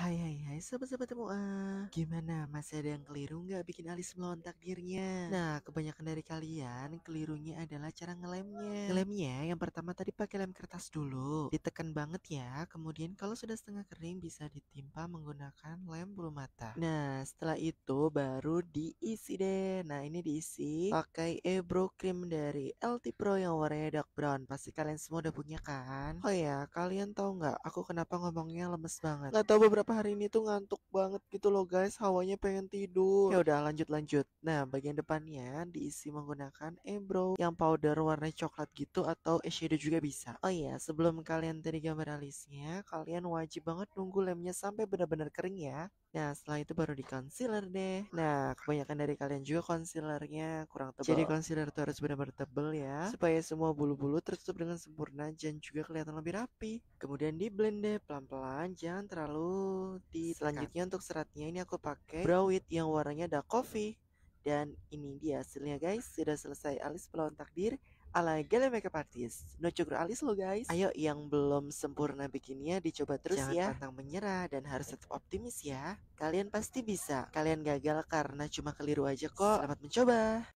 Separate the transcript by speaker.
Speaker 1: Hai hai hai sahabat-sahabat semua, eh. Gimana masih ada yang keliru nggak bikin alis melontak dirinya? Nah kebanyakan dari kalian kelirunya adalah cara ngelemnya Ngelemnya yang pertama tadi pakai lem kertas dulu Ditekan banget ya Kemudian kalau sudah setengah kering bisa ditimpa menggunakan lem bulu mata Nah setelah itu baru diisi deh Nah ini diisi pakai Ebro Cream dari LT Pro yang warnanya dark brown Pasti kalian semua udah punya kan? Oh ya kalian tahu nggak aku kenapa ngomongnya lemes banget? Gak tau beberapa kenapa hari ini tuh ngantuk banget gitu loh guys, hawanya pengen tidur. Ya udah lanjut lanjut. Nah, bagian depannya diisi menggunakan eyebrow yang powder warna coklat gitu atau eyeshadow juga bisa. Oh iya, sebelum kalian tadi gambar alisnya, kalian wajib banget nunggu lemnya sampai benar-benar kering ya. Nah setelah itu baru di concealer deh Nah kebanyakan dari kalian juga concealernya kurang tebal Jadi concealer tuh harus benar-benar tebal ya Supaya semua bulu-bulu tertutup dengan sempurna dan juga kelihatan lebih rapi Kemudian di blend deh pelan-pelan jangan terlalu selanjutnya untuk seratnya ini aku pakai browit yang warnanya dark coffee. Dan ini dia hasilnya guys, sudah selesai alis pelawan takdir ala Gale Makeup Artist. No cukur alis lo guys. Ayo yang belum sempurna bikinnya dicoba terus Jangan ya. Jangan pantang menyerah dan harus tetap optimis ya. Kalian pasti bisa. Kalian gagal karena cuma keliru aja kok. Selamat mencoba.